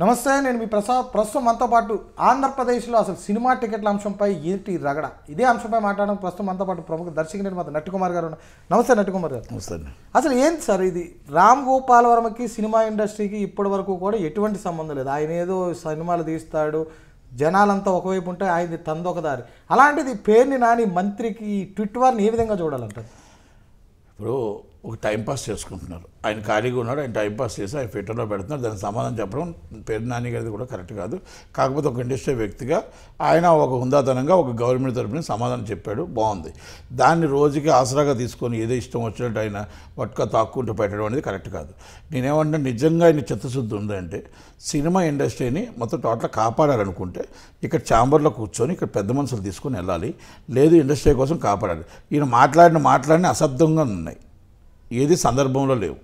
నమస్తే నేను మీ ప్రసాద్ ప్రస్తుతం మనతో పాటు ఆంధ్రప్రదేశ్లో అసలు సినిమా టికెట్ల అంశంపై ఏంటి రగడ ఇదే అంశంపై మాట్లాడడం ప్రస్తుతం మనతో పాటు ప్రముఖ దర్శక నిర్మాత నట్టుకుమార్ గారు నమస్తే నట్టుకుమార్ గారు నమస్తే అసలు ఏంటి సార్ ఇది రామ్ గోపాల్ వర్మకి సినిమా ఇండస్ట్రీకి ఇప్పటి వరకు కూడా ఎటువంటి సంబంధం లేదు ఆయన ఏదో సినిమాలు తీస్తాడు జనాలంతా ఒకవైపు ఉంటే ఆయన తందొకదారి అలాంటిది పేరుని నాని మంత్రికి ట్విట్వర్ని ఏ విధంగా చూడాలంటారు ఇప్పుడు ఒక టైంపాస్ చేసుకుంటున్నారు ఆయన ఖాళీగా ఉన్నాడు ఆయన టైంపాస్ చేసి ఆయన ఫిట్టర్లో పెడుతున్నారు దానికి సమాధానం చెప్పడం పేరు నాని గారిది కూడా కరెక్ట్ కాదు కాకపోతే ఒక ఇండస్ట్రీ వ్యక్తిగా ఆయన ఒక హుందాతనంగా ఒక గవర్నమెంట్ తరఫున సమాధానం చెప్పాడు బాగుంది దాన్ని రోజుకి ఆసరాగా తీసుకొని ఏదో ఇష్టం వచ్చినట్టు ఆయన పట్టుక తాక్కుంటూ పెట్టడం అనేది కరెక్ట్ కాదు నేనేమంటే నిజంగా ఆయన చిత్తశుద్ధి ఉందంటే సినిమా ఇండస్ట్రీని మొత్తం టోటల్ కాపాడాలనుకుంటే ఇక్కడ ఛాంబర్లో కూర్చొని ఇక్కడ పెద్ద మనుషులు తీసుకొని వెళ్ళాలి లేదు ఇండస్ట్రీ కోసం కాపాడాలి ఈయన మాట్లాడిన మాట్లాడిన అశబ్దంగా ఉన్నాయి ఏది సందర్భంలో లేవు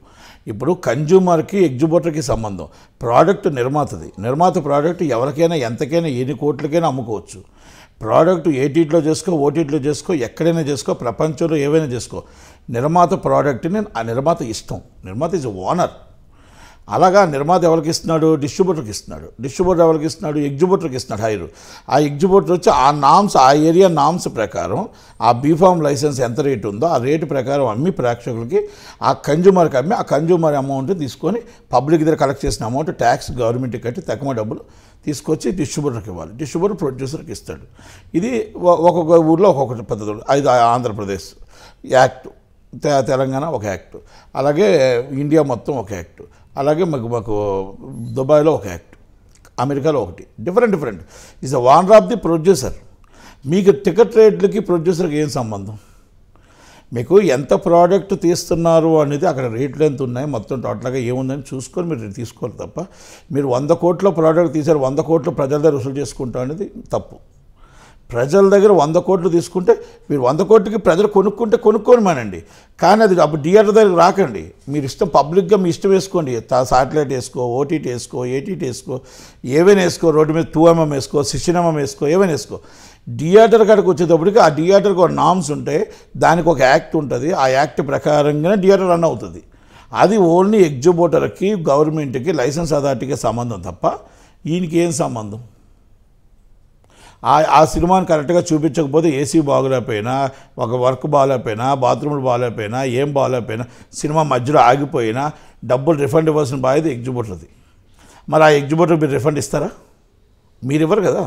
ఇప్పుడు కన్జ్యూమర్కి ఎగ్జిబ్యూటర్కి సంబంధం ప్రోడక్ట్ నిర్మాతది నిర్మాత ప్రోడక్ట్ ఎవరికైనా ఎంతకైనా ఎన్ని కోట్లకైనా అమ్ముకోవచ్చు ప్రోడక్ట్ ఏటీట్లో చేసుకో ఓటీట్లో చేసుకో ఎక్కడైనా చేసుకో ప్రపంచంలో ఏవైనా చేసుకో నిర్మాత ప్రోడక్ట్ని ఆ నిర్మాత ఇష్టం నిర్మాత ఈజ్ ఓనర్ అలాగా నిర్మాత ఎవరికి ఇస్తున్నాడు డిస్ట్రిబ్యూటర్కి ఇస్తున్నాడు డిస్ట్రిబ్యూటర్ ఎవరికి ఇస్తున్నాడు ఎగ్జిబ్యూటర్కి ఇస్తున్నాడు హైరు ఆ ఎగ్జిబ్యూటర్ వచ్చి ఆ నామ్స్ ఆ ఏరియా నామ్స్ ప్రకారం ఆ బీఫామ్ లైసెన్స్ ఎంత రేటు ఉందో ఆ రేటు ప్రకారం అమ్మి ప్రేక్షకులకి ఆ కన్జ్యూమర్కి అమ్మి ఆ కన్జ్యూమర్ అమౌంట్ తీసుకొని పబ్లిక్ దగ్గర కలెక్ట్ చేసిన అమౌంట్ ట్యాక్స్ గవర్నమెంట్కి కట్టి తక్కువ డబ్బులు తీసుకొచ్చి డిస్ట్రిబ్యూటర్కి ఇవ్వాలి డిస్ట్రిబ్యూటర్ ప్రొడ్యూసర్కి ఇస్తాడు ఇది ఒక్కొక్క ఊర్లో ఒక్కొక్క పద్ధతులు ఐదు ఆంధ్రప్రదేశ్ యాక్ట్ తెలంగాణ ఒక యాక్టు అలాగే ఇండియా మొత్తం ఒక యాక్టు అలాగే మాకు మాకు దుబాయ్లో ఒక యాక్ట్ అమెరికాలో ఒకటి different different is a one of the producer మీకు టికెట్ రేట్లకి ప్రొడ్యూసర్కి ఏం సంబంధం మీకు ఎంత ప్రోడక్ట్ తీస్తున్నారు అనేది అక్కడ రేట్లు ఎంత ఉన్నాయి మొత్తం టోటల్గా ఏముందని చూసుకొని మీరు తీసుకోవాలి తప్ప మీరు వంద కోట్ల ప్రోడక్ట్ తీశారు వంద కోట్ల ప్రజల దగ్గర వసూలు చేసుకుంటాం అనేది తప్పు ప్రజల దగ్గర వంద కోట్లు తీసుకుంటే మీరు వంద కోట్లకి ప్రజలు కొనుక్కుంటే కొనుక్కోనిమానండి కానీ అది అప్పుడు థియేటర్ దగ్గర రాకండి మీరు ఇష్టం పబ్లిక్గా మీ ఇష్టం వేసుకోండి సాటిలైట్ వేసుకో ఓటీటీ వేసుకో ఏటీటీ వేసుకో ఏవైనా వేసుకో రోడ్డు మీద తూఎంఎం వేసుకో శిశినమం వేసుకో ఏమైనా వేసుకో థియేటర్ కాడికి వచ్చేటప్పటికి ఆ థియేటర్కి ఒక నామ్స్ ఉంటాయి దానికి ఒక యాక్ట్ ఉంటుంది ఆ యాక్ట్ ప్రకారంగానే థియేటర్ రన్ అవుతుంది అది ఓన్లీ ఎగ్జిబ్యూటర్కి గవర్నమెంట్కి లైసెన్స్ అథారిటీకి సంబంధం తప్ప ఈయనకి ఏం సంబంధం ఆ సినిమాని కరెక్ట్గా చూపించకపోతే ఏసీ బాగోలేకపోయినా ఒక వర్క్ బాగాలేకపోయినా బాత్రూములు బాగాలేకపోయినా ఏం బాగాలేకపోయినా సినిమా మధ్యలో ఆగిపోయినా డబ్బులు రిఫండ్ ఇవ్వాల్సిన బాధ్యత ఎగ్జిబ్యూటర్ది మరి ఆ ఎగ్జిబ్యూటర్ మీరు రిఫండ్ ఇస్తారా మీరు ఇవ్వరు కదా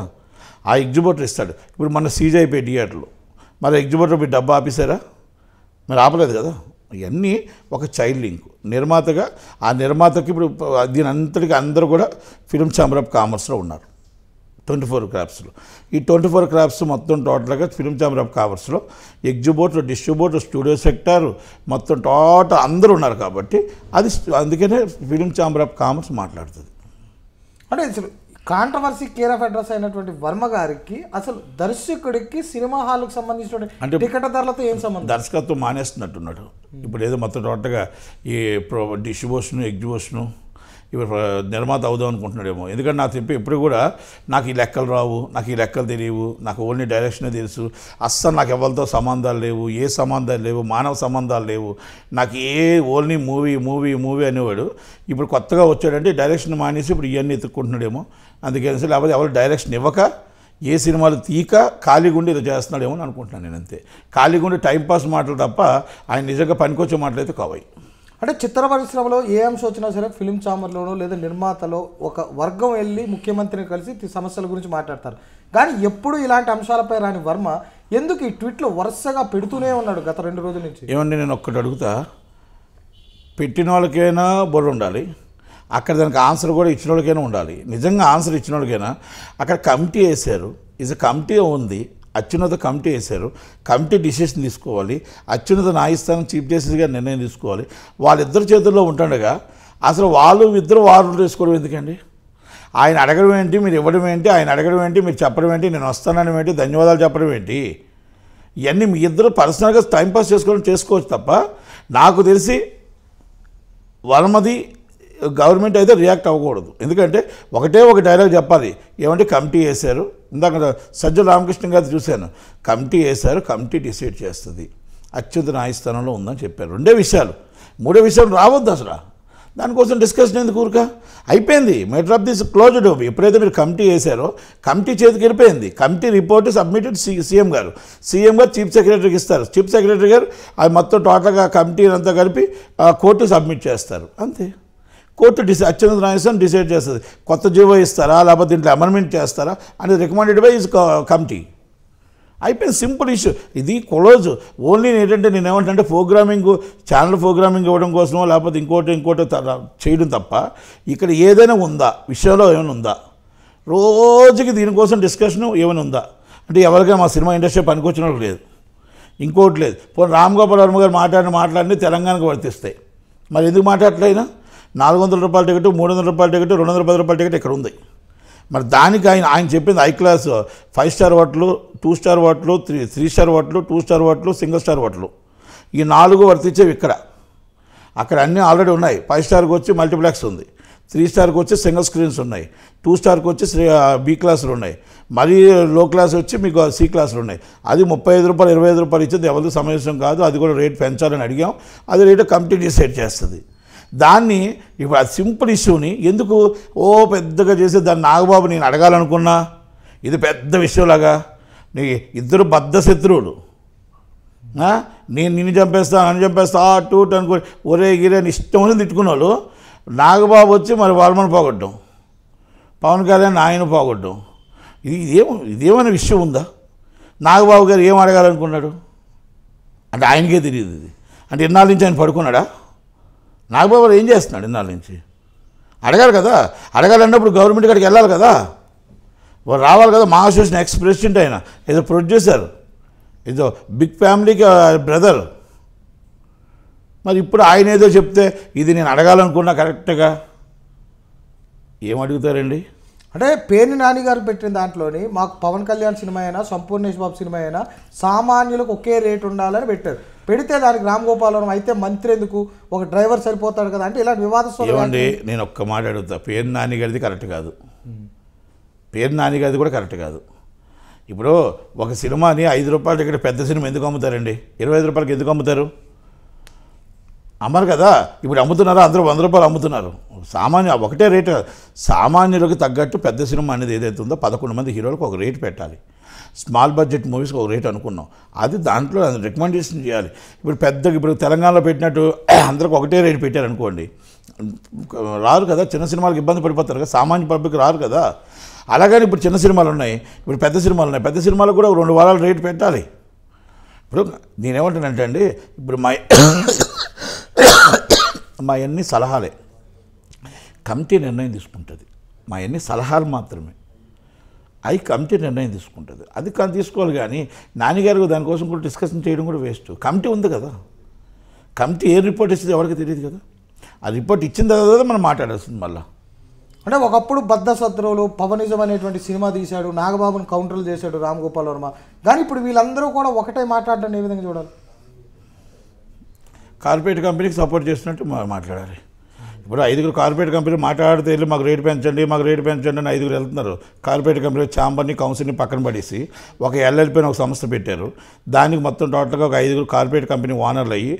ఆ ఎగ్జిబ్యూటర్ ఇస్తాడు ఇప్పుడు మన అయిపోయి థియేటర్లు మరి ఎగ్జిబ్యూటర్ మీరు డబ్బు ఆపేశారా మరి ఆపలేదు కదా ఇవన్నీ ఒక చైల్డ్ లింక్ నిర్మాతగా ఆ నిర్మాతకి ఇప్పుడు దీని అంతటికి అందరూ కూడా ఫిల్మ్ ఛాంబర్ ఆఫ్ కామర్స్లో ఉన్నారు ట్వంటీ ఫోర్ క్రాప్స్లో ఈ ట్వంటీ ఫోర్ క్రాప్స్ మొత్తం టోటల్గా ఫిలిం చాంబర్ ఆఫ్ కామర్స్లో ఎగ్జిబోట్ డిస్ట్రిబ్యూటర్ స్టూడియో సెక్టార్ మొత్తం టోటల్ అందరూ ఉన్నారు కాబట్టి అది అందుకనే ఫిలిం చాంబర్ ఆఫ్ కామర్స్ మాట్లాడుతుంది అంటే అసలు కాంట్రవర్సీ కేర్ ఆఫ్ అడ్రస్ అయినటువంటి వర్మ గారికి అసలు దర్శకుడికి సినిమా హాల్కి సంబంధించినటువంటి అంటే టికెట్ ధరలతో ఏం సంబంధం దర్శకత్వం మానేస్తున్నట్టున్నాడు ఇప్పుడు ఏదో మొత్తం టోటల్గా ఈ డిస్ట్రిబ్యూషను ఎగ్జిబోషను ఇప్పుడు నిర్మాత అవుదాం అనుకుంటున్నాడేమో ఎందుకంటే నాకు చెప్పి ఎప్పుడు కూడా నాకు ఈ లెక్కలు రావు నాకు ఈ లెక్కలు తెలియవు నాకు ఓన్లీ డైరెక్షనే తెలుసు అస్సలు నాకు ఎవరితో సంబంధాలు లేవు ఏ సంబంధాలు లేవు మానవ సంబంధాలు లేవు నాకు ఏ ఓన్లీ మూవీ మూవీ మూవీ అనేవాడు ఇప్పుడు కొత్తగా వచ్చాడంటే డైరెక్షన్ మానేసి ఇప్పుడు ఇవన్నీ ఎత్తుక్కుంటున్నాడేమో అందుకని లేకపోతే ఎవరు డైరెక్షన్ ఇవ్వక ఏ సినిమాలు తీక ఖాళీగుండి ఇది చేస్తున్నాడేమో అని అనుకుంటున్నాను నేను అంతే ఖాళీగుండి టైంపాస్ మాటలు తప్ప ఆయన నిజంగా పనికొచ్చే మాటలు అయితే కావాయి అంటే చిత్ర పరిశ్రమలో ఏ అంశం వచ్చినా సరే ఫిలిం చామర్లోనో లేదా నిర్మాతలో ఒక వర్గం వెళ్ళి ముఖ్యమంత్రిని కలిసి సమస్యల గురించి మాట్లాడతారు కానీ ఎప్పుడు ఇలాంటి అంశాలపై రాని వర్మ ఎందుకు ఈ ట్వీట్లు వరుసగా పెడుతూనే ఉన్నాడు గత రెండు రోజుల నుంచి ఏమండి నేను ఒక్కటి అడుగుతా పెట్టిన వాళ్ళకైనా బుర్ర ఉండాలి అక్కడ దానికి ఆన్సర్ కూడా ఇచ్చిన వాళ్ళకైనా ఉండాలి నిజంగా ఆన్సర్ ఇచ్చిన వాళ్ళకైనా అక్కడ కమిటీ వేశారు ఇస్ కమిటీ ఉంది అత్యున్నత కమిటీ వేశారు కమిటీ డిసిషన్ తీసుకోవాలి అత్యున్నత న్యాయస్థానం చీఫ్ జస్టిస్ గారు నిర్ణయం తీసుకోవాలి వాళ్ళిద్దరు చేతుల్లో ఉంటుండగా అసలు వాళ్ళు ఇద్దరు వారు వేసుకోవడం ఎందుకండి ఆయన అడగడం ఏంటి మీరు ఇవ్వడం ఏంటి ఆయన అడగడం ఏంటి మీరు చెప్పడం ఏంటి నేను వస్తానని ఏంటి ధన్యవాదాలు చెప్పడం ఏంటి ఇవన్నీ మీ ఇద్దరు పర్సనల్గా టైంపాస్ చేసుకోవడం చేసుకోవచ్చు తప్ప నాకు తెలిసి వరమది గవర్నమెంట్ అయితే రియాక్ట్ అవ్వకూడదు ఎందుకంటే ఒకటే ఒక డైలాగ్ చెప్పాలి ఏమంటే కమిటీ వేశారు ఇందాక సజ్జ రామకృష్ణ గారు చూశాను కమిటీ వేశారు కమిటీ డిసైడ్ చేస్తుంది అత్యుత న్యాయస్థానంలో ఉందని చెప్పారు రెండే విషయాలు మూడో విషయాలు రావద్దు అసలు దానికోసం డిస్కషన్ ఎందుకు ఊరిక అయిపోయింది మెటర్ ఆఫ్ దిస్ క్లోజ్డ్ ఎప్పుడైతే మీరు కమిటీ వేశారో కమిటీ చేతికి వెళ్ళిపోయింది committee report submitted C CM గారు సీఎం గారు చీఫ్ సెక్రటరీకి ఇస్తారు చీఫ్ సెక్రటరీ గారు అది మొత్తం టోటల్గా కమిటీ అంతా కలిపి కోర్టు సబ్మిట్ చేస్తారు అంతే కోర్టు డిసైడ్ అత్యంత న్యాయస్థానం డిసైడ్ చేస్తుంది కొత్త జీవో ఇస్తారా లేకపోతే దీంట్లో అమెండ్మెంట్ చేస్తారా అనేది రికమెండెడ్ బై ఇస్ కమిటీ అయిపోయింది సింపుల్ ఇష్యూ ఇది క్లోజ్ ఓన్లీ ఏంటంటే నేను ఏమంటే ప్రోగ్రామింగ్ ఛానల్ ప్రోగ్రామింగ్ ఇవ్వడం కోసమో లేకపోతే ఇంకోటి ఇంకోటి చేయడం తప్ప ఇక్కడ ఏదైనా ఉందా విషయంలో ఏమైనా ఉందా రోజుకి దీనికోసం డిస్కషన్ ఏమైనా ఉందా అంటే ఎవరికైనా మా సినిమా ఇండస్ట్రీ పనికొచ్చినట్టు లేదు ఇంకోటి లేదు పోనీ రామ్ గోపాల్ వర్మ గారు మాట్లాడిన మాట్లాడిన తెలంగాణకు వర్తిస్తాయి మరి ఎందుకు మాట్లాడలేనా నాలుగు వందల రూపాయల టికెట్ మూడు వందల రూపాయల టికెట్ రెండు వందల పది రూపాయల టికెట్ ఇక్కడ ఉంది మరి దానికి ఆయన ఆయన చెప్పింది high class five star hotel two star hotel three three star hotel two star hotel single star hotel ఈ నాలుగు వర్తించేవి ఇక్కడ అక్కడ అన్నీ ఆల్రెడీ ఉన్నాయి ఫైవ్ స్టార్కి వచ్చి మల్టీప్లెక్స్ ఉంది త్రీ స్టార్కి వచ్చి సింగిల్ స్క్రీన్స్ ఉన్నాయి టూ స్టార్కి వచ్చి బి క్లాసులు ఉన్నాయి మరీ లో క్లాస్ వచ్చి మీకు సి క్లాసులు ఉన్నాయి అది ముప్పై ఐదు రూపాయలు ఇరవై ఐదు రూపాయలు ఇచ్చింది ఎవరికి సమావేశం కాదు అది కూడా రేట్ పెంచాలని అడిగాం అది రేటు కమిటీ డిసైడ్ చేస్తుంది దాన్ని ఇప్పుడు ఆ సింపుల్ ఇష్యూని ఎందుకు ఓ పెద్దగా చేసి దాన్ని నాగబాబు నేను అడగాలనుకున్నా ఇది పెద్ద విషయంలాగా నీ ఇద్దరు బద్ధ శత్రువులు నేను నిన్ను చంపేస్తా నన్ను చంపేస్తా అటు అనుకుని ఒరే గిరే ఇష్టం అని తిట్టుకున్న వాళ్ళు నాగబాబు వచ్చి మరి వర్మను పోగొట్టడం పవన్ కళ్యాణ్ ఆయన పోగొట్టడం ఇది ఇదేమో ఇదేమైనా విషయం ఉందా నాగబాబు గారు ఏం అడగాలనుకున్నాడు అంటే ఆయనకే తెలియదు ఇది అంటే ఇన్నాళ్ళ నుంచి ఆయన పడుకున్నాడా నాగబాబు ఏం చేస్తున్నాడు ఇన్నాళ్ళ నుంచి అడగాలి కదా అడగాలన్నప్పుడు గవర్నమెంట్ కాడికి వెళ్ళాలి కదా వాడు రావాలి కదా మా అసోసియేషన్ ఎక్స్ ప్రెసిడెంట్ ఆయన ఏదో ప్రొడ్యూసర్ ఏదో బిగ్ ఫ్యామిలీకి బ్రదర్ మరి ఇప్పుడు ఆయన ఏదో చెప్తే ఇది నేను అడగాలనుకున్నా కరెక్ట్గా ఏం అడుగుతారండి అంటే పేని నాని గారు పెట్టిన దాంట్లోని మాకు పవన్ కళ్యాణ్ సినిమా అయినా సంపూర్ణేష్ బాబు సినిమా అయినా సామాన్యులకు ఒకే రేటు ఉండాలని పెట్టారు పెడితే దానికి రామ్ గోపాలవరం అయితే మంత్రి ఎందుకు ఒక డ్రైవర్ సరిపోతాడు కదా అంటే ఇలాంటి చూడండి నేను ఒక్క మాట అడుగుతా పేరు నాని గారిది కరెక్ట్ కాదు పేరు నాని గారిది కూడా కరెక్ట్ కాదు ఇప్పుడు ఒక సినిమాని ఐదు రూపాయల దగ్గర పెద్ద సినిమా ఎందుకు అమ్ముతారండి ఇరవై ఐదు రూపాయలకి ఎందుకు అమ్ముతారు అమ్మరు కదా ఇప్పుడు అమ్ముతున్నారా అందరూ వంద రూపాయలు అమ్ముతున్నారు సామాన్య ఒకటే రేటు సామాన్యులకు తగ్గట్టు పెద్ద సినిమా అనేది ఏదైతే ఉందో పదకొండు మంది హీరోలకు ఒక రేటు పెట్టాలి స్మాల్ బడ్జెట్ మూవీస్కి ఒక రేట్ అనుకున్నాం అది దాంట్లో రికమెండేషన్ చేయాలి ఇప్పుడు పెద్ద ఇప్పుడు తెలంగాణలో పెట్టినట్టు అందరికి ఒకటే పెట్టారు పెట్టారనుకోండి రారు కదా చిన్న సినిమాలకు ఇబ్బంది పడిపోతారు కదా సామాన్య పబ్లిక్ రారు కదా అలాగని ఇప్పుడు చిన్న సినిమాలు ఉన్నాయి ఇప్పుడు పెద్ద సినిమాలు ఉన్నాయి పెద్ద సినిమాలకు కూడా రెండు వారాలు రేటు పెట్టాలి ఇప్పుడు నేనేమంటానంటే అండి ఇప్పుడు మై మా అన్ని సలహాలే కమిటీ నిర్ణయం తీసుకుంటుంది మా అన్ని సలహాలు మాత్రమే అవి కమిటీ నిర్ణయం తీసుకుంటుంది అది కానీ తీసుకోవాలి కానీ నాన్నగారు దానికోసం కూడా డిస్కషన్ చేయడం కూడా వేస్ట్ కమిటీ ఉంది కదా కమిటీ ఏ రిపోర్ట్ ఇస్తుంది ఎవరికి తెలియదు కదా ఆ రిపోర్ట్ ఇచ్చిన తర్వాత మనం మాట్లాడాల్సింది మళ్ళీ అంటే ఒకప్పుడు బద్ద శత్రువులు పవనిజం అనేటువంటి సినిమా తీశాడు నాగబాబును కౌంటర్లు చేశాడు రామ్ గోపాల్ వర్మ కానీ ఇప్పుడు వీళ్ళందరూ కూడా ఒకటే మాట్లాడడం ఏ విధంగా చూడాలి కార్పొరేట్ కంపెనీకి సపోర్ట్ చేసినట్టు మాట్లాడాలి ఇప్పుడు ఐదుగురు కార్పొరేట్ కంపెనీ మాట్లాడితే వెళ్ళి మాకు రేటు పెంచండి మాకు రేటు పెంచండి అని ఐదుగురు వెళ్తున్నారు కార్పొరేట్ కంపెనీ ఛాంబర్ని కౌన్సిల్ని పక్కన పడేసి ఒక ఎల్ఎల్పీని ఒక సంస్థ పెట్టారు దానికి మొత్తం టోటల్గా ఒక ఐదుగురు కార్పొరేట్ కంపెనీ ఓనర్లు అయ్యి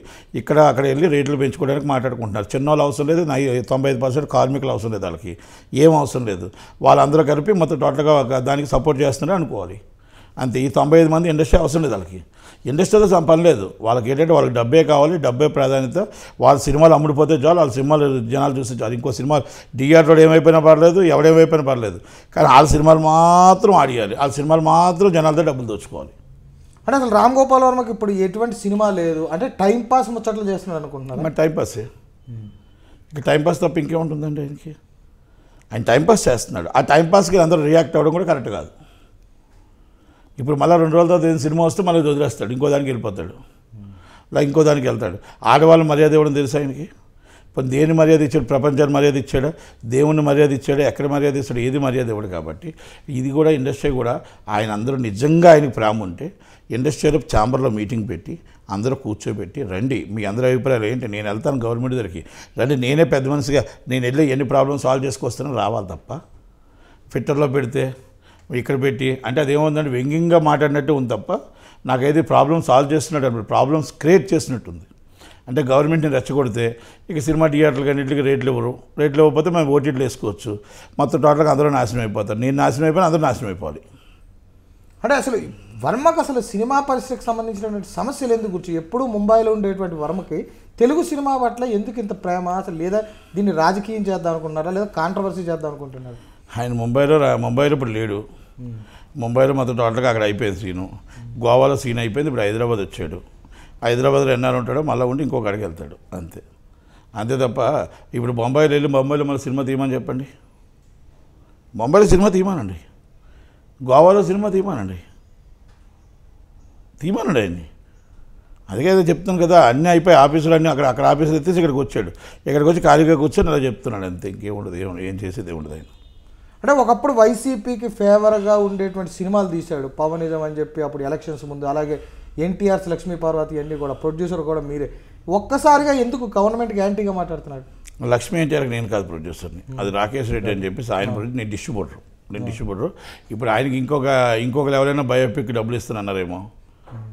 ఇక్కడ అక్కడ వెళ్ళి రేట్లు పెంచుకోవడానికి మాట్లాడుకుంటున్నారు చిన్న వాళ్ళు అవసరం లేదు తొంభై ఐదు పర్సెంట్ కార్మికులు అవసరం లేదు వాళ్ళకి ఏం అవసరం లేదు వాళ్ళందరూ కలిపి మొత్తం టోటల్గా దానికి సపోర్ట్ చేస్తున్నారు అనుకోవాలి అంతే ఈ తొంభై ఐదు మంది ఇండస్ట్రీ అవసరం లేదు వాళ్ళకి అయితే పని లేదు వాళ్ళకి ఏంటంటే వాళ్ళకి డబ్బే కావాలి డబ్బే ప్రాధాన్యత వాళ్ళ సినిమాలు అమ్ముడిపోతే చాలు వాళ్ళ సినిమాలు జనాలు చూస్తే చాలు ఇంకో సినిమా థియేటర్లో ఏమైపోయినా పర్లేదు ఎవడేమైపోయినా పర్లేదు కానీ వాళ్ళ సినిమాలు మాత్రం ఆడియాలి వాళ్ళ సినిమాలు మాత్రం జనాలతో డబ్బులు దోచుకోవాలి అంటే అసలు రామ్ గోపాల్ వర్మకి ఇప్పుడు ఎటువంటి సినిమా లేదు అంటే టైం పాస్ ముచ్చట్లు చేస్తున్నాడు అనుకుంటున్నాను మరి టైం పాసే ఇంకా టైం పాస్ తప్ప ఇంకేముంటుందండి ఆయనకి ఆయన టైం పాస్ చేస్తున్నాడు ఆ టైం పాస్కి అందరూ రియాక్ట్ అవ్వడం కూడా కరెక్ట్ కాదు ఇప్పుడు మళ్ళీ రెండు రోజుల తర్వాత సినిమా వస్తే మళ్ళీ వదిలేస్తాడు ఇంకో దానికి వెళ్ళిపోతాడు లేక ఇంకో దానికి వెళ్తాడు ఆడవాళ్ళు మర్యాద ఇవ్వడం తెలుసు ఆయనకి ఇప్పుడు దేని మర్యాద ఇచ్చాడు ప్రపంచాన్ని మర్యాద ఇచ్చాడు దేవుని మర్యాద ఇచ్చాడు ఎక్కడ మర్యాద ఇస్తాడు ఏది మర్యాద ఇవ్వడు కాబట్టి ఇది కూడా ఇండస్ట్రీ కూడా ఆయన అందరూ నిజంగా ఆయనకి ప్రేమ ఉంటే ఇండస్ట్రీలో ఛాంబర్లో మీటింగ్ పెట్టి అందరూ కూర్చోబెట్టి రండి మీ అందరి అభిప్రాయాలు ఏంటి నేను వెళ్తాను గవర్నమెంట్ దగ్గరికి రండి నేనే పెద్ద మనిషిగా నేను వెళ్ళి ఎన్ని ప్రాబ్లమ్స్ సాల్వ్ చేసుకొస్తానో రావాలి తప్ప ఫిట్టర్లో పెడితే ఇక్కడ పెట్టి అంటే అదేముందంటే వ్యంగ్యంగా మాట్లాడినట్టు ఉంది తప్ప నాకైతే ప్రాబ్లమ్ సాల్వ్ చేస్తున్నట్టు అనమాట ప్రాబ్లమ్స్ క్రియేట్ చేసినట్టుంది అంటే గవర్నమెంట్ని రెచ్చగొడితే ఇక సినిమా థియేటర్లు కానీ ఇట్లకి రేట్లు ఇవ్వరు రేట్లు ఇవ్వకపోతే మేము ఓటీటీలు వేసుకోవచ్చు మొత్తం టోటల్గా అందరూ నాశనం అయిపోతారు నేను నాశనం అయిపోయినా అందరూ నాశనం అయిపోవాలి అంటే అసలు వర్మకు అసలు సినిమా పరిస్థితికి సంబంధించినటువంటి సమస్యలు ఎందుకు వచ్చి ఎప్పుడు ముంబైలో ఉండేటువంటి వర్మకి తెలుగు సినిమా పట్ల ఎందుకు ఇంత ప్రేమ అసలు లేదా దీన్ని రాజకీయం చేద్దాం అనుకుంటున్నారా లేదా కాంట్రవర్సీ చేద్దాం అనుకుంటున్నారు ఆయన ముంబైలో ముంబైలో ఇప్పుడు లేడు ముంబైలో మొత్తం టోటల్గా అక్కడ అయిపోయింది సీను గోవాలో సీన్ అయిపోయింది ఇప్పుడు హైదరాబాద్ వచ్చాడు హైదరాబాద్లో ఎన్నాళ్ళు ఉంటాడో మళ్ళీ ఉండి ఇంకొక అడిగి వెళ్తాడు అంతే అంతే తప్ప ఇప్పుడు బొంబాయిలో వెళ్ళి బొంబాయిలో మళ్ళీ సినిమా తీయమని చెప్పండి బొంబాయిలో సినిమా తీయమానండి గోవాలో సినిమా తీయమానండి తీయమానండి ఆయన్ని అందుకే చెప్తున్నాను కదా అన్నీ అయిపోయి ఆఫీసులు అన్నీ అక్కడ అక్కడ ఆఫీసులు ఎత్తేసి ఇక్కడికి వచ్చాడు ఇక్కడికి వచ్చి ఖాళీగా కూర్చొని అలా చెప్తున్నాడు అంతే ఇంకేముండదు ఏం ఏం చేసేది ఏముండదు ఆయన అంటే ఒకప్పుడు వైసీపీకి ఫేవర్గా ఉండేటువంటి సినిమాలు తీశాడు పవనిజం అని చెప్పి అప్పుడు ఎలక్షన్స్ ముందు అలాగే ఎన్టీఆర్స్ లక్ష్మీ పార్వతి అన్నీ కూడా ప్రొడ్యూసర్ కూడా మీరే ఒక్కసారిగా ఎందుకు గవర్నమెంట్ యాంటీగా మాట్లాడుతున్నాడు లక్ష్మీ ఎన్టీఆర్ నేను కాదు ప్రొడ్యూసర్ని అది రాకేష్ రెడ్డి అని చెప్పేసి ఆయన ప్రొడ్యూస్ నేను డిస్ట్రిబ్యూటర్ నేను డిస్ట్రిబ్యూటర్ ఇప్పుడు ఆయనకి ఇంకొక ఇంకొక ఎవరైనా బయోపిక్ డబ్బులు ఇస్తున్నారేమో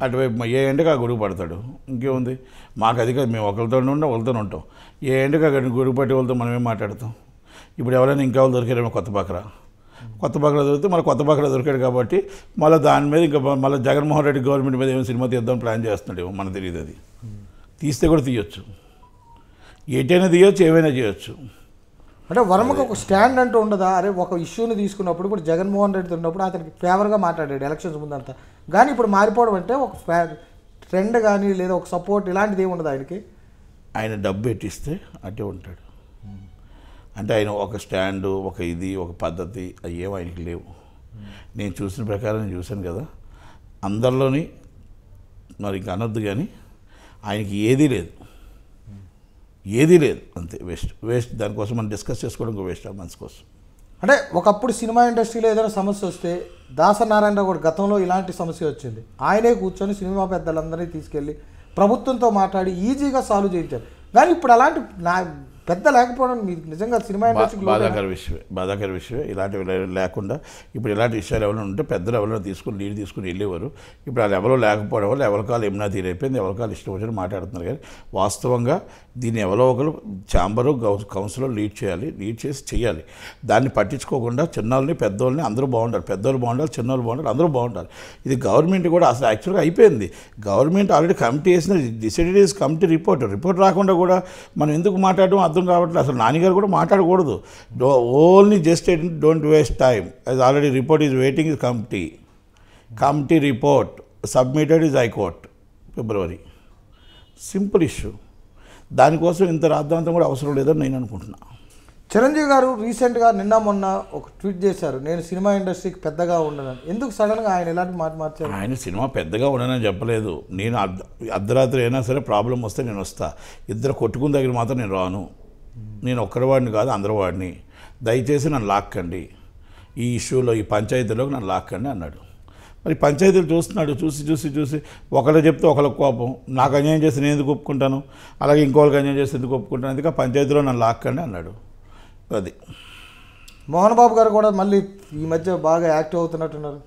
అటువైపు ఏ ఎండగా గొడుగు పడతాడు ఇంకేముంది మాకు అది కాదు మేము ఒకరితో ఉండం ఒకరితో ఉంటాం ఏ ఎండగా గురువు పట్టి వాళ్ళతో మనమేం మాట్లాడతాం ఇప్పుడు ఎవరైనా ఇంకా దొరికారేమో కొత్త బాకరా కొత్త బాకరా దొరికితే మళ్ళీ కొత్త బాకరా దొరికాడు కాబట్టి మళ్ళీ దాని మీద ఇంకా మళ్ళీ జగన్మోహన్ రెడ్డి గవర్నమెంట్ మీద ఏమైనా సినిమా తీద్దాం ప్లాన్ చేస్తున్నాడేమో మన తెలియదు అది తీస్తే కూడా తీయొచ్చు ఏటైనా తీయొచ్చు ఏమైనా చేయొచ్చు అంటే వర్మకు ఒక స్టాండ్ అంటూ ఉండదా అరే ఒక ఇష్యూని తీసుకున్నప్పుడు ఇప్పుడు జగన్మోహన్ రెడ్డి ఉన్నప్పుడు అతనికి ఫేవర్గా మాట్లాడాడు ఎలక్షన్స్ ముందంతా కానీ ఇప్పుడు మారిపోవడం అంటే ఒక ట్రెండ్ కానీ లేదా ఒక సపోర్ట్ ఇలాంటిది ఏమి ఉండదు ఆయనకి ఆయన డబ్బు పెట్టిస్తే అటే ఉంటాడు అంటే ఆయన ఒక స్టాండు ఒక ఇది ఒక పద్ధతి అవి ఏమో ఆయనకి లేవు నేను చూసిన ప్రకారం నేను చూశాను కదా అందరిలోని మరి ఇంకా అనొద్దు కానీ ఆయనకి ఏదీ లేదు ఏదీ లేదు అంతే వేస్ట్ వేస్ట్ దానికోసం మనం డిస్కస్ చేసుకోవడం వేస్ట్ ఆ మనసు కోసం అంటే ఒకప్పుడు సినిమా ఇండస్ట్రీలో ఏదైనా సమస్య వస్తే దాసనారాయణరావు గారు గతంలో ఇలాంటి సమస్య వచ్చింది ఆయనే కూర్చొని సినిమా పెద్దలందరినీ తీసుకెళ్ళి ప్రభుత్వంతో మాట్లాడి ఈజీగా సాల్వ్ చేయించారు కానీ ఇప్పుడు అలాంటి నా పెద్ద లేకపోవడం మీకు నిజంగా సినిమా బాధాకర విషయమే బాధాకర విషయమే ఇలాంటివి లేకుండా ఇప్పుడు ఇలాంటి విషయాలు ఎవరైనా ఉంటే పెద్దలు ఎవరైనా తీసుకుని లీడ్ తీసుకుని వెళ్ళేవారు ఇప్పుడు వాళ్ళు ఎవరో లేకపోవడం వల్ల కాలు ఎమ్నా తీరైపోయింది కాలు ఇష్టం వచ్చిన మాట్లాడుతున్నారు కానీ వాస్తవంగా దీన్ని ఎవరో ఒకరు ఛాంబరు కౌన్సిలో లీడ్ చేయాలి లీడ్ చేసి చేయాలి దాన్ని పట్టించుకోకుండా చిన్నోళ్ళని పెద్దోళ్ళని అందరూ బాగుండాలి పెద్దోళ్ళు బాగుండాలి చిన్నోళ్ళు బాగుండాలి అందరూ బాగుండాలి ఇది గవర్నమెంట్ కూడా అసలు యాక్చువల్గా అయిపోయింది గవర్నమెంట్ ఆల్రెడీ కమిటీ వేసిన డిసైడెడ్ కమిటీ రిపోర్ట్ రిపోర్ట్ రాకుండా కూడా మనం ఎందుకు మాట్లాడడం అర్థం కావట్లేదు అసలు నాన్నగారు కూడా మాట్లాడకూడదు only just don't waste time as already report is waiting is committee committee report submitted is high court February simple issue దానికోసం ఇంత రాద్ధాంతం కూడా అవసరం లేదని నేను అనుకుంటున్నా చిరంజీవి గారు రీసెంట్గా నిన్న మొన్న ఒక ట్వీట్ చేశారు నేను సినిమా ఇండస్ట్రీకి పెద్దగా ఉండను ఎందుకు సడన్గా ఆయన ఎలాంటి మాట మార్చారు ఆయన సినిమా పెద్దగా ఉండనని చెప్పలేదు నేను అర్ధరాత్రి అయినా సరే ప్రాబ్లం వస్తే నేను వస్తాను ఇద్దరు కొట్టుకున్న దగ్గర మాత్రం నేను రాను నేను ఒక్కరివాడిని కాదు అందరివాడిని దయచేసి నన్ను లాక్కండి ఈ ఇష్యూలో ఈ పంచాయతీలోకి నన్ను లాక్కండి అన్నాడు మరి పంచాయతీలు చూస్తున్నాడు చూసి చూసి చూసి ఒకళ్ళు చెప్తే ఒకళ్ళకి కోపం నాకు అన్యాయం చేసి నేను ఎందుకు ఒప్పుకుంటాను అలాగే ఇంకోళ్ళకి అన్యాయం చేసి ఎందుకు ఒప్పుకుంటాను అందుకే పంచాయతీలో నన్ను లాక్కండి అన్నాడు అది మోహన్ బాబు గారు కూడా మళ్ళీ ఈ మధ్య బాగా యాక్టివ్ అవుతున్నట్టున్నారు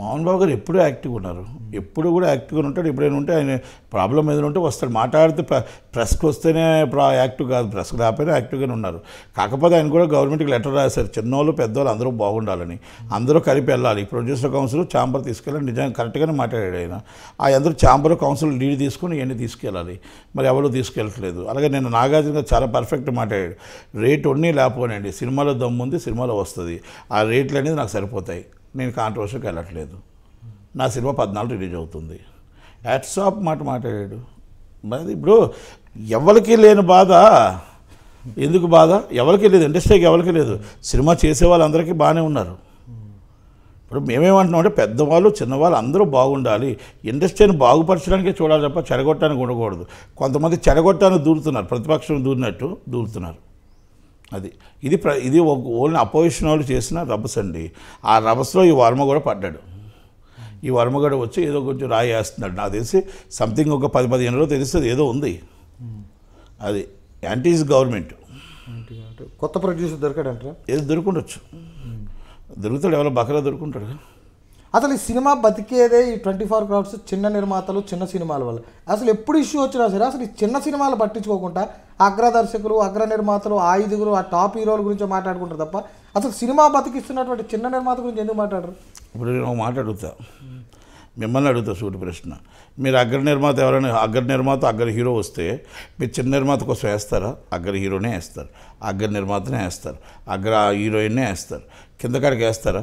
మోహన్ బాబు గారు ఎప్పుడూ యాక్టివ్గా ఉన్నారు ఎప్పుడు కూడా యాక్టివ్గా ఉంటాడు ఎప్పుడైనా ఉంటే ఆయన ప్రాబ్లం ఏదైనా ఉంటే వస్తాడు మాట్లాడితే ప్రెస్కి వస్తేనే యాక్టివ్ కాదు ప్రెస్కి రాకపోయినా యాక్టివ్గానే ఉన్నారు కాకపోతే ఆయన కూడా గవర్నమెంట్కి లెటర్ రాశారు చిన్నోళ్ళు పెద్దవాళ్ళు అందరూ బాగుండాలని అందరూ కలిపి వెళ్ళాలి ప్రొడ్యూసర్ కౌన్సిల్ ఛాంబర్ తీసుకెళ్ళాలి నిజంగా కరెక్ట్గానే మాట్లాడాడు ఆయన ఆ అందరూ ఛాంబర్ కౌన్సిల్ లీడ్ తీసుకుని ఇవన్నీ తీసుకెళ్ళాలి మరి ఎవరు తీసుకెళ్ళట్లేదు అలాగే నేను నాగార్జున చాలా పర్ఫెక్ట్ మాట్లాడాడు రేట్ ఉన్నీ లేకపోనండి సినిమాలో దమ్ముంది సినిమాలో వస్తుంది ఆ రేట్లు అనేది నాకు సరిపోతాయి నేను కాంట్రవర్షియల్కి వెళ్ళట్లేదు నా సినిమా పద్నాలుగు రిలీజ్ అవుతుంది యాట్సాప్ మాట మాట్లాడాడు మరి ఇప్పుడు ఎవరికి లేని బాధ ఎందుకు బాధ ఎవరికి లేదు ఇండస్ట్రీకి ఎవరికి లేదు సినిమా చేసే వాళ్ళందరికీ బాగానే ఉన్నారు ఇప్పుడు మేమేమంటున్నాం అంటే పెద్దవాళ్ళు చిన్నవాళ్ళు అందరూ బాగుండాలి ఇండస్ట్రీని బాగుపరచడానికే చూడాలి తప్ప చెడగొట్టడానికి ఉండకూడదు కొంతమంది చెరగొట్టడానికి దూరుతున్నారు ప్రతిపక్షం దూరినట్టు దూరుతున్నారు అది ఇది ప్ర ఇది ఓన్లీ అపోజిషన్ వాళ్ళు చేసిన రభస్ అండి ఆ రభస్లో ఈ వర్మ కూడా పడ్డాడు ఈ వర్మ కూడా వచ్చి ఏదో కొంచెం రాయి వేస్తున్నాడు నాకు తెలిసి సంథింగ్ ఒక పది పదిహేను రోజులు తెలుస్తుంది ఏదో ఉంది అది యాంటీస్ గవర్నమెంట్ కొత్త ప్రొడ్యూసర్ దొరకడంట ఏదో దొరుకుండొచ్చు దొరుకుతాడు ఎవరో బకరా దొరుకుంటాడు అసలు ఈ సినిమా బతికేదే ఈ ట్వంటీ ఫోర్ క్రౌడ్స్ చిన్న నిర్మాతలు చిన్న సినిమాల వల్ల అసలు ఎప్పుడు ఇష్యూ వచ్చినా సరే అసలు ఈ చిన్న సినిమాలు పట్టించుకోకుండా అగ్ర దర్శకులు అగ్ర నిర్మాతలు ఆ ఐదుగురు ఆ టాప్ హీరోల గురించి మాట్లాడుకుంటారు తప్ప అసలు సినిమా బతికిస్తున్నటువంటి చిన్న నిర్మాత గురించి ఎందుకు మాట్లాడరు ఇప్పుడు నేను మాట్లాడుతా మిమ్మల్ని అడుగుతా సూటి ప్రశ్న మీరు అగ్ర నిర్మాత ఎవరైనా అగ్ర నిర్మాత అగ్ర హీరో వస్తే మీరు చిన్న నిర్మాత కోసం వేస్తారా అగ్ర హీరోనే వేస్తారు అగ్ర నిర్మాతనే వేస్తారు అగ్ర హీరోయిన్నే వేస్తారు కింద కాడికి వేస్తారా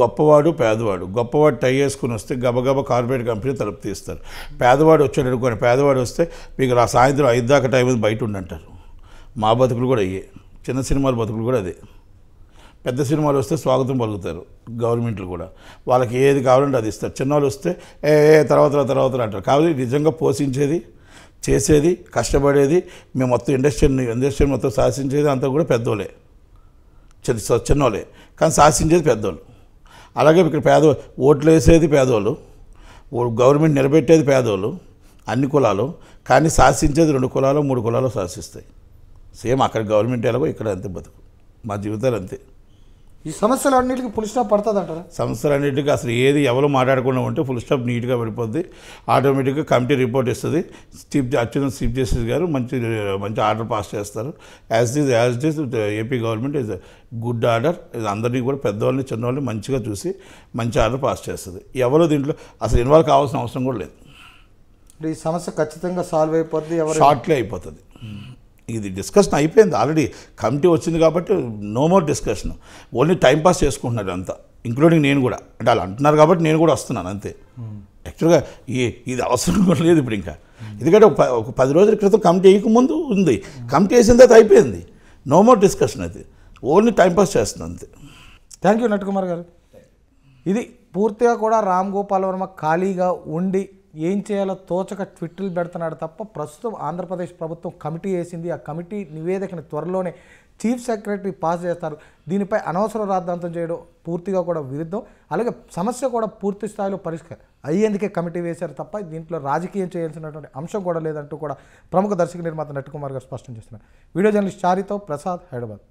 గొప్పవాడు పేదవాడు గొప్పవాడు టై వేసుకుని వస్తే గబగబ కార్పొరేట్ కంపెనీ తలుపు తీస్తారు పేదవాడు వచ్చాడు అనుకోండి పేదవాడు వస్తే మీకు ఆ సాయంత్రం ఐదు దాకా టైం బయట ఉండంటారు మా బతుకులు కూడా అయ్యే చిన్న సినిమాల బతుకులు కూడా అదే పెద్ద సినిమాలు వస్తే స్వాగతం పలుకుతారు గవర్నమెంట్లు కూడా వాళ్ళకి ఏది కావాలంటే అది ఇస్తారు చిన్నవాళ్ళు వస్తే ఏ తర్వాత తర్వాత అంటారు కాబట్టి నిజంగా పోషించేది చేసేది కష్టపడేది మేము మొత్తం ఇండస్ట్రీని ఇండస్ట్రీని మొత్తం శాసించేది అంతా కూడా పెద్దోళ్ళే చిన్న చిన్నోళ్ళే కానీ శాసించేది పెద్దోళ్ళు అలాగే ఇక్కడ పేద ఓట్లు వేసేది పేదోళ్ళు గవర్నమెంట్ నిలబెట్టేది పేదోళ్ళు అన్ని కులాలు కానీ శాసించేది రెండు కులాలు మూడు కులాలు శాసిస్తాయి సేమ్ అక్కడ గవర్నమెంట్ ఎలాగో ఇక్కడ అంతే బతుకు మా జీవితాలు అంతే ఈ సమస్యలు అన్నింటికి ఫుల్ స్టాప్ పడుతుంది అంటారా అన్నింటికి అసలు ఏది ఎవరు మాట్లాడకుండా ఉంటే ఫుల్ స్టాప్ నీట్గా పడిపోద్ది ఆటోమేటిక్గా కమిటీ రిపోర్ట్ ఇస్తుంది చీఫ్ అత్యున్నత చీఫ్ జస్టిస్ గారు మంచి మంచి ఆర్డర్ పాస్ చేస్తారు as this as this AP government is good order అందరినీ కూడా పెద్దవాళ్ళని చిన్నవాళ్ళని మంచిగా చూసి మంచి ఆర్డర్ పాస్ చేస్తుంది ఎవరు దీంట్లో అసలు ఇన్వాల్వ్ కావాల్సిన అవసరం కూడా లేదు ఈ సమస్య ఖచ్చితంగా సాల్వ్ అయిపోతుంది ఎవరు షార్ట్లీ అయిపోతుంది hmm. ఇది డిస్కషన్ అయిపోయింది ఆల్రెడీ కమిటీ వచ్చింది కాబట్టి no more discussion only timepass చేసుకుంటున్నారు అంతా ఇంక్లూడింగ్ నేను కూడా అంటే వాళ్ళు అంటున్నారు కాబట్టి నేను కూడా వస్తున్నాను అంతే యాక్చువల్గా ఈ ఇది అవసరం కూడా లేదు ఇప్పుడు ఇంకా ఎందుకంటే ఒక పది రోజుల క్రితం కమిటీ ముందు ఉంది కమిటీ వేసిన తర్వాత అయిపోయింది నో మోర్ డిస్కషన్ అది ఓన్లీ టైంపాస్ చేస్తుంది అంతే థ్యాంక్ యూ నటకుమార్ గారు ఇది పూర్తిగా కూడా రామ్ గోపాల్ వర్మ ఖాళీగా ఉండి ఏం చేయాలో తోచక ట్విట్టర్లు పెడుతున్నాడు తప్ప ప్రస్తుతం ఆంధ్రప్రదేశ్ ప్రభుత్వం కమిటీ వేసింది ఆ కమిటీ నివేదికని త్వరలోనే చీఫ్ సెక్రటరీ పాస్ చేస్తారు దీనిపై అనవసర రాద్ధాంతం చేయడం పూర్తిగా కూడా విరుద్ధం అలాగే సమస్య కూడా పూర్తి స్థాయిలో పరిష్కారం అయ్యేందుకే కమిటీ వేశారు తప్ప దీంట్లో రాజకీయం చేయాల్సినటువంటి అంశం కూడా లేదంటూ కూడా ప్రముఖ దర్శక నిర్మాత నట్కుమార్ గారు స్పష్టం చేస్తున్నారు వీడియో జర్నలిస్ట్ చారితో ప్రసాద్ హైదరాబాద్